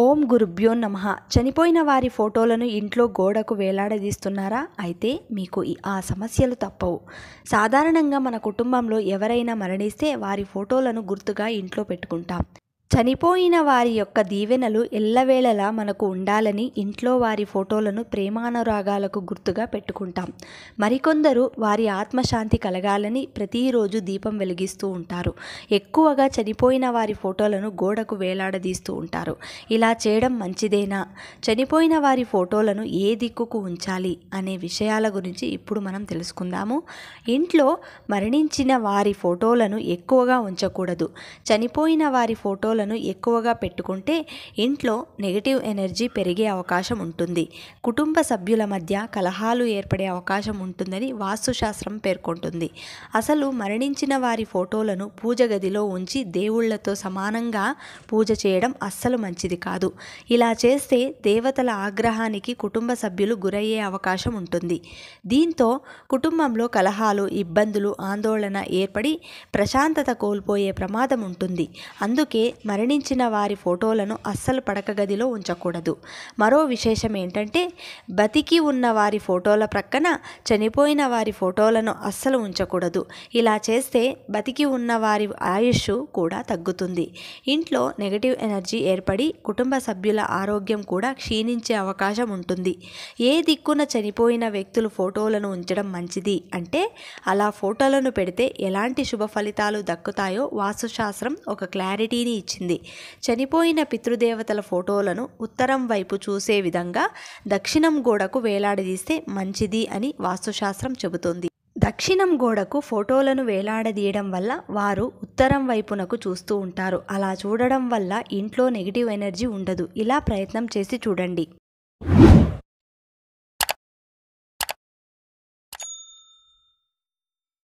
ఓం గురుభ్యో నమ చనిపోయిన వారి ఫోటోలను ఇంట్లో గోడకు వేలాడదీస్తున్నారా అయితే మీకు ఆ సమస్యలు తప్పవు సాధారణంగా మన కుటుంబంలో ఎవరైనా మరణిస్తే వారి ఫోటోలను గుర్తుగా ఇంట్లో పెట్టుకుంటాం చనిపోయిన వారి యొక్క దీవెనలు ఎల్లవేళలా మనకు ఉండాలని ఇంట్లో వారి ఫోటోలను ప్రేమానురాగాలకు గుర్తుగా పెట్టుకుంటాం మరికొందరు వారి ఆత్మశాంతి కలగాలని ప్రతిరోజు దీపం వెలిగిస్తూ ఉంటారు ఎక్కువగా చనిపోయిన వారి ఫోటోలను గోడకు వేలాడదీస్తూ ఉంటారు ఇలా చేయడం మంచిదేనా చనిపోయిన వారి ఫోటోలను ఏ దిక్కుకు ఉంచాలి అనే విషయాల గురించి ఇప్పుడు మనం తెలుసుకుందాము ఇంట్లో మరణించిన వారి ఫోటోలను ఎక్కువగా ఉంచకూడదు చనిపోయిన వారి ఫోటో ఫోటోలను ఎక్కువగా పెట్టుకుంటే ఇంట్లో నెగిటివ్ ఎనర్జీ పెరిగే అవకాశం ఉంటుంది కుటుంబ సభ్యుల మధ్య కలహాలు ఏర్పడే అవకాశం ఉంటుందని వాస్తుశాస్త్రం పేర్కొంటుంది అసలు మరణించిన వారి ఫోటోలను పూజ గదిలో ఉంచి దేవుళ్లతో సమానంగా పూజ చేయడం అస్సలు మంచిది కాదు ఇలా చేస్తే దేవతల ఆగ్రహానికి కుటుంబ సభ్యులు గురయ్యే అవకాశం ఉంటుంది దీంతో కుటుంబంలో కలహాలు ఇబ్బందులు ఆందోళన ఏర్పడి ప్రశాంతత కోల్పోయే ప్రమాదం ఉంటుంది అందుకే మరణించిన వారి ఫోటోలను అస్సలు పడక గదిలో ఉంచకూడదు మరో విశేషం ఏంటంటే బతికి ఉన్న వారి ఫోటోల ప్రక్కన చనిపోయిన వారి ఫోటోలను అస్సలు ఉంచకూడదు ఇలా చేస్తే బతికి ఉన్న వారి ఆయుష్ కూడా తగ్గుతుంది ఇంట్లో నెగటివ్ ఎనర్జీ ఏర్పడి కుటుంబ సభ్యుల ఆరోగ్యం కూడా క్షీణించే అవకాశం ఉంటుంది ఏ దిక్కున చనిపోయిన వ్యక్తులు ఫోటోలను ఉంచడం మంచిది అంటే అలా ఫోటోలను పెడితే ఎలాంటి శుభ ఫలితాలు దక్కుతాయో వాస్తుశాస్త్రం ఒక క్లారిటీని ఇచ్చింది వచ్చింది చనిపోయిన పితృదేవతల ఫోటోలను ఉత్తరం వైపు చూసే విధంగా దక్షిణం గోడకు వేలాడదీస్తే మంచిది అని వాస్తుశాస్త్రం చెబుతోంది దక్షిణం గోడకు ఫోటోలను వేలాడదీయడం వల్ల వారు ఉత్తరం వైపునకు చూస్తూ ఉంటారు అలా చూడడం వల్ల ఇంట్లో నెగిటివ్ ఎనర్జీ ఉండదు ఇలా ప్రయత్నం చేసి చూడండి